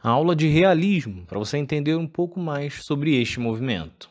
a aula de realismo para você entender um pouco mais sobre este movimento.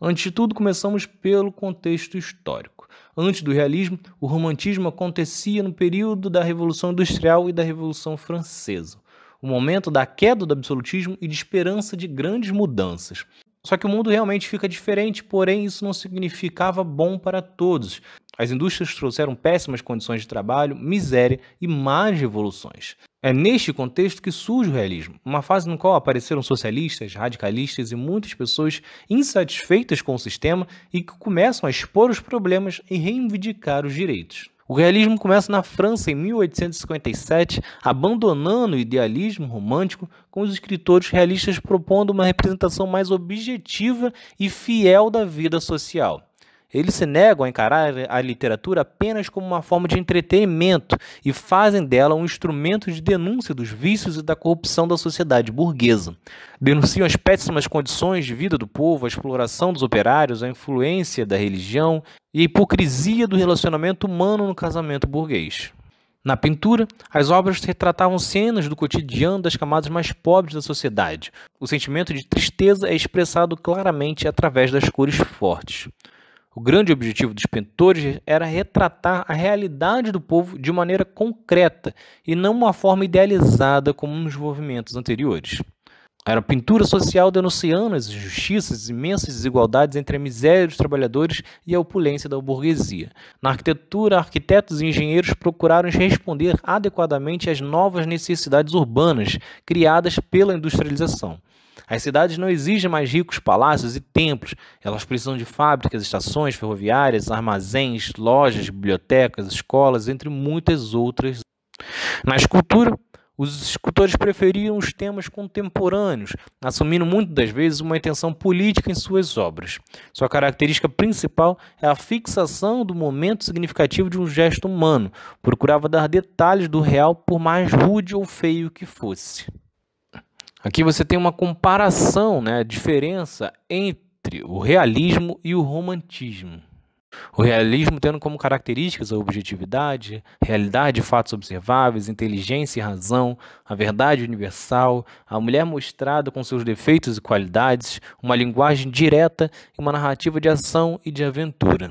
Antes de tudo, começamos pelo contexto histórico. Antes do realismo, o romantismo acontecia no período da Revolução Industrial e da Revolução Francesa, o momento da queda do absolutismo e de esperança de grandes mudanças. Só que o mundo realmente fica diferente, porém isso não significava bom para todos. As indústrias trouxeram péssimas condições de trabalho, miséria e más revoluções. É neste contexto que surge o realismo, uma fase no qual apareceram socialistas, radicalistas e muitas pessoas insatisfeitas com o sistema e que começam a expor os problemas e reivindicar os direitos. O realismo começa na França em 1857, abandonando o idealismo romântico, com os escritores realistas propondo uma representação mais objetiva e fiel da vida social. Eles se negam a encarar a literatura apenas como uma forma de entretenimento e fazem dela um instrumento de denúncia dos vícios e da corrupção da sociedade burguesa. Denunciam as péssimas condições de vida do povo, a exploração dos operários, a influência da religião e a hipocrisia do relacionamento humano no casamento burguês. Na pintura, as obras retratavam cenas do cotidiano das camadas mais pobres da sociedade. O sentimento de tristeza é expressado claramente através das cores fortes. O grande objetivo dos pintores era retratar a realidade do povo de maneira concreta e não uma forma idealizada como nos movimentos anteriores. Era pintura social denunciando as injustiças, imensas desigualdades entre a miséria dos trabalhadores e a opulência da burguesia. Na arquitetura, arquitetos e engenheiros procuraram responder adequadamente às novas necessidades urbanas criadas pela industrialização. As cidades não exigem mais ricos palácios e templos, elas precisam de fábricas, estações ferroviárias, armazéns, lojas, bibliotecas, escolas, entre muitas outras. Na escultura, os escultores preferiam os temas contemporâneos, assumindo muitas das vezes uma intenção política em suas obras. Sua característica principal é a fixação do momento significativo de um gesto humano, procurava dar detalhes do real por mais rude ou feio que fosse. Aqui você tem uma comparação, né, a diferença entre o realismo e o romantismo. O realismo tendo como características a objetividade, realidade, fatos observáveis, inteligência e razão, a verdade universal, a mulher mostrada com seus defeitos e qualidades, uma linguagem direta e uma narrativa de ação e de aventura.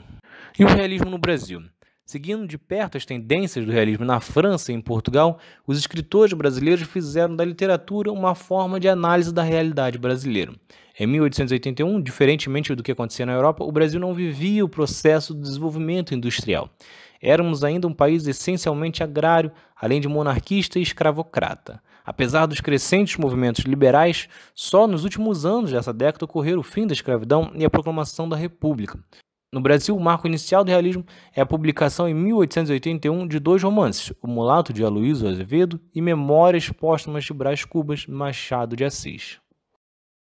E o realismo no Brasil? Seguindo de perto as tendências do realismo na França e em Portugal, os escritores brasileiros fizeram da literatura uma forma de análise da realidade brasileira. Em 1881, diferentemente do que acontecia na Europa, o Brasil não vivia o processo do desenvolvimento industrial. Éramos ainda um país essencialmente agrário, além de monarquista e escravocrata. Apesar dos crescentes movimentos liberais, só nos últimos anos dessa década ocorreram o fim da escravidão e a proclamação da República. No Brasil, o marco inicial do realismo é a publicação em 1881 de dois romances, O Mulato de Aloysio Azevedo e Memórias Póstumas de Brás Cubas, Machado de Assis.